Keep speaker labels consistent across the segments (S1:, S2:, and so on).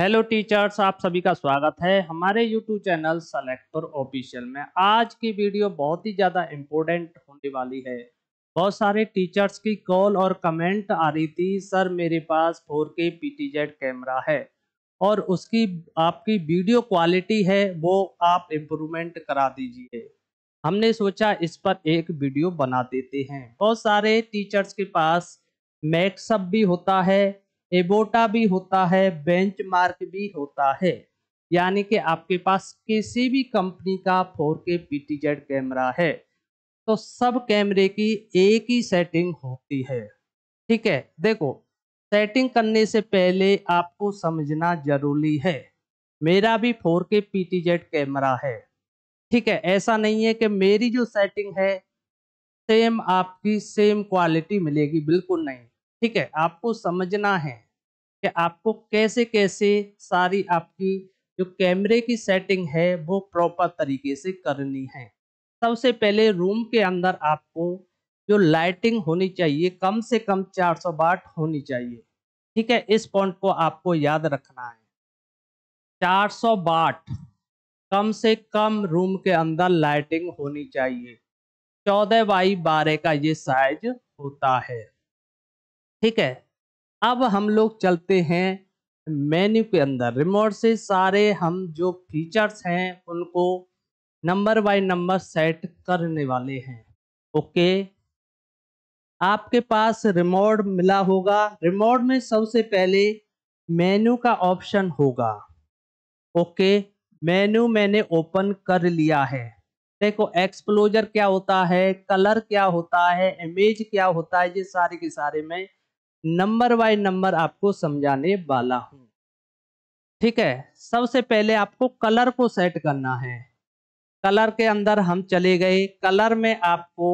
S1: hello teachers आप सभी का स्वागत है हमारे यूट्यूब चैनल सेलेक्टर ऑफिशियल में आज की वीडियो बहुत ही ज़्यादा इम्पोर्टेंट होने वाली है बहुत सारे टीचर्स की कॉल और कमेंट आ रही थी सर मेरे पास 4K PTZ कैमरा है और उसकी आपकी वीडियो क्वालिटी है वो आप इम्प्रूवमेंट करा दीजिए हमने सोचा इस पर एक वीडियो बना देते हैं बहुत सारे टीचर्स के पास मैक्सअप भी होता है एबोटा भी होता है बेंचमार्क भी होता है यानी कि आपके पास किसी भी कंपनी का 4K PTZ कैमरा है तो सब कैमरे की एक ही सेटिंग होती है ठीक है देखो सेटिंग करने से पहले आपको समझना जरूरी है मेरा भी 4K PTZ कैमरा है ठीक है ऐसा नहीं है कि मेरी जो सेटिंग है सेम आपकी सेम क्वालिटी मिलेगी बिल्कुल नहीं ठीक है आपको समझना है कि आपको कैसे कैसे सारी आपकी जो कैमरे की सेटिंग है वो प्रॉपर तरीके से करनी है सबसे पहले रूम के अंदर आपको जो लाइटिंग होनी चाहिए कम से कम 400 वाट होनी चाहिए ठीक है इस पॉइंट को आपको याद रखना है 400 वाट कम से कम रूम के अंदर लाइटिंग होनी चाहिए चौदह बाई बारह का ये साइज होता है ठीक है अब हम लोग चलते हैं मेन्यू के अंदर रिमोट से सारे हम जो फीचर्स हैं उनको नंबर बाय नंबर सेट करने वाले हैं ओके आपके पास रिमोट मिला होगा रिमोट में सबसे पहले मेन्यू का ऑप्शन होगा ओके मेन्यू मैंने ओपन कर लिया है देखो एक्सप्लोजर क्या होता है कलर क्या होता है इमेज क्या होता है ये सारे के सारे मैं नंबर बाय नंबर आपको समझाने वाला हूँ ठीक है सबसे पहले आपको कलर को सेट करना है कलर के अंदर हम चले गए कलर में आपको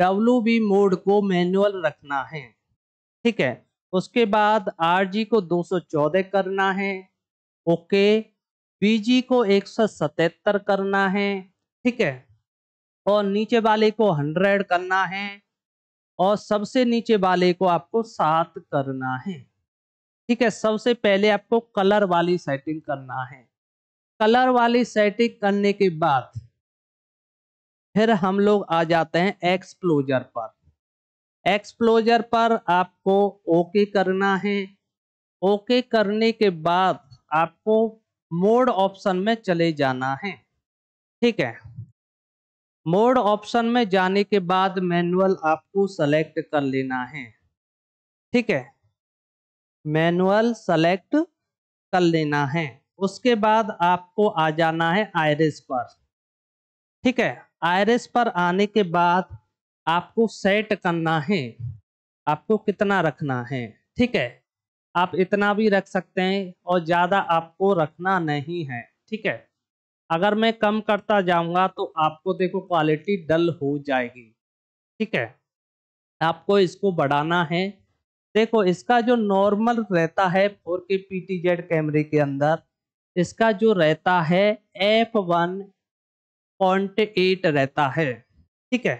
S1: डब्लू बी मोड को मैनुअल रखना है ठीक है उसके बाद आर जी को 214 करना है ओके बी जी को 177 करना है ठीक है और नीचे वाले को 100 करना है और सबसे नीचे वाले को आपको सात करना है ठीक है सबसे पहले आपको कलर वाली सेटिंग करना है कलर वाली सेटिंग करने के बाद फिर हम लोग आ जाते हैं एक्सप्लोजर पर एक्सप्लोजर पर आपको ओके करना है ओके करने के बाद आपको मोड ऑप्शन में चले जाना है ठीक है मोड ऑप्शन में जाने के बाद मैनुअल आपको सेलेक्ट कर लेना है ठीक है मैनुअल सेलेक्ट कर लेना है उसके बाद आपको आ जाना है आयरिस पर ठीक है आयरिस पर आने के बाद आपको सेट करना है आपको कितना रखना है ठीक है आप इतना भी रख सकते हैं और ज़्यादा आपको रखना नहीं है ठीक है अगर मैं कम करता जाऊंगा तो आपको देखो क्वालिटी डल हो जाएगी ठीक है आपको इसको बढ़ाना है देखो इसका जो नॉर्मल रहता है फोर के पी टी जेड कैमरे के अंदर इसका जो रहता है एफ वन पॉइंट एट रहता है ठीक है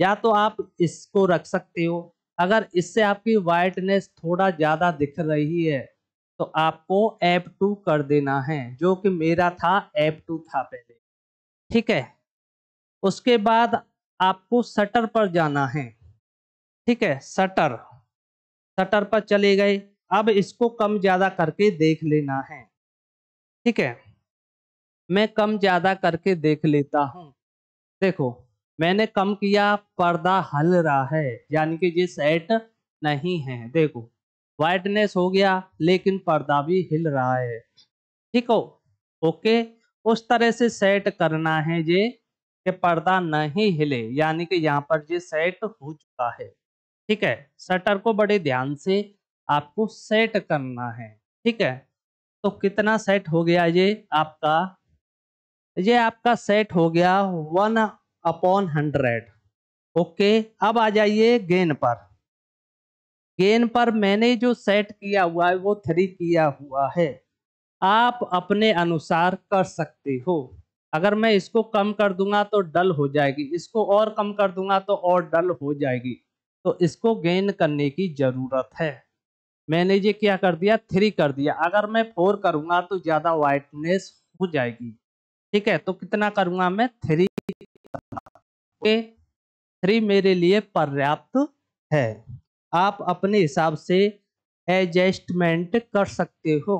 S1: या तो आप इसको रख सकते हो अगर इससे आपकी वाइटनेस थोड़ा ज़्यादा दिख रही है तो आपको एप टू कर देना है जो कि मेरा था एप टू था पहले ठीक है उसके बाद आपको सटर पर जाना है ठीक है सटर सटर पर चले गए अब इसको कम ज़्यादा करके देख लेना है ठीक है मैं कम ज़्यादा करके देख लेता हूँ देखो मैंने कम किया पर्दा हल रहा है यानी कि ये सेट नहीं है देखो वाइटनेस हो गया लेकिन पर्दा भी हिल रहा है ठीक हो ओके उस तरह से सेट करना है ये कि पर्दा नहीं हिले यानी कि यहाँ पर ये सेट हो चुका है ठीक है शटर को बड़े ध्यान से आपको सेट करना है ठीक है तो कितना सेट हो गया ये आपका ये आपका सेट हो गया वन अपॉन हंड्रेड ओके अब आ जाइए गेन पर गेन पर मैंने जो सेट किया हुआ है वो थ्री किया हुआ है आप अपने अनुसार कर सकते हो अगर मैं इसको कम कर दूंगा तो डल हो जाएगी इसको और कम कर दूंगा तो और डल हो जाएगी तो इसको गेन करने की ज़रूरत है मैंने ये क्या कर दिया थ्री कर दिया अगर मैं फोर करूंगा तो ज़्यादा वाइटनेस हो जाएगी ठीक है तो कितना करूंगा मैं थ्री थ्री मेरे लिए पर्याप्त है आप अपने हिसाब से एडजस्टमेंट कर सकते हो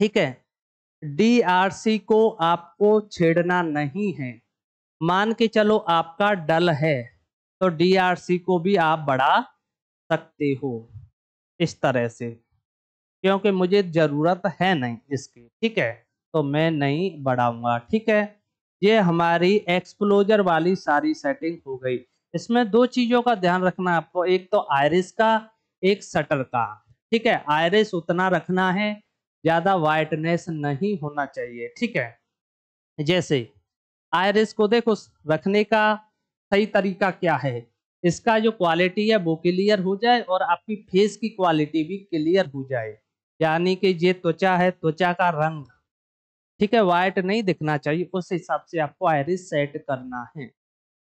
S1: ठीक है डीआरसी को आपको छेड़ना नहीं है मान के चलो आपका डल है तो डीआरसी को भी आप बढ़ा सकते हो इस तरह से क्योंकि मुझे ज़रूरत है नहीं इसकी ठीक है तो मैं नहीं बढ़ाऊंगा ठीक है ये हमारी एक्सप्लोजर वाली सारी सेटिंग हो गई इसमें दो चीजों का ध्यान रखना है आपको एक तो आयरिस का एक शटर का ठीक है आयरिस उतना रखना है ज्यादा वाइटनेस नहीं होना चाहिए ठीक है जैसे आयरिस को देखो रखने का सही तरीका क्या है इसका जो क्वालिटी है वो क्लियर हो जाए और आपकी फेस की क्वालिटी भी क्लियर हो जाए यानी कि ये त्वचा है त्वचा का रंग ठीक है वाइट नहीं दिखना चाहिए उस हिसाब से आपको आयरिस सेट करना है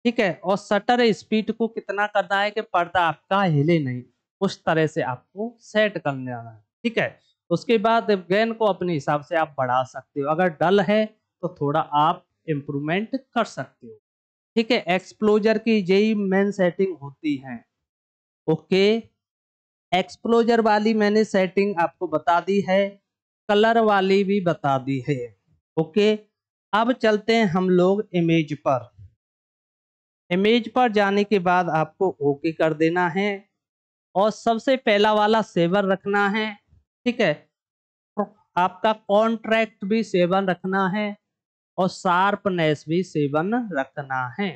S1: ठीक है और शटर स्पीड को कितना करना है कि पर्दा आपका हिले नहीं उस तरह से आपको सेट कर लेना है ठीक है उसके बाद गेन को अपने हिसाब से आप बढ़ा सकते हो अगर डल है तो थोड़ा आप इम्प्रूवमेंट कर सकते हो ठीक है एक्सप्लोजर की यही मेन सेटिंग होती है ओके एक्सप्लोजर वाली मैंने सेटिंग आपको बता दी है कलर वाली भी बता दी है ओके अब चलते हैं हम लोग इमेज पर इमेज पर जाने के बाद आपको ओके कर देना है और सबसे पहला वाला सेवन रखना है ठीक है आपका कॉन्ट्रैक्ट भी सेवन रखना है और शार्पनेस भी सेवन रखना है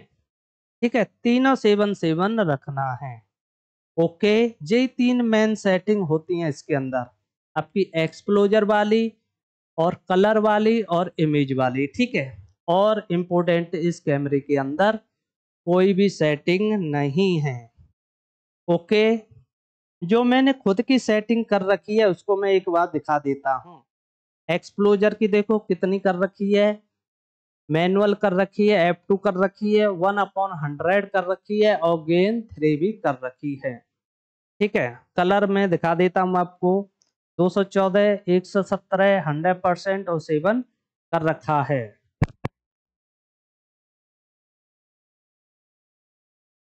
S1: ठीक है तीनों सेवन सेवन रखना है ओके ये तीन मेन सेटिंग होती हैं इसके अंदर आपकी एक्सप्लोजर वाली और कलर वाली और इमेज वाली ठीक है और इम्पोर्टेंट इस कैमरे के अंदर कोई भी सेटिंग नहीं है ओके जो मैंने खुद की सेटिंग कर रखी है उसको मैं एक बार दिखा देता हूँ एक्सप्लोजर की देखो कितनी कर रखी है मैनुअल कर रखी है एफ टू कर रखी है वन अपॉन हंड्रेड कर रखी है और गेन थ्री भी कर रखी है ठीक है कलर में दिखा देता हूँ आपको 214, 117 100 परसेंट और सेवन कर रखा है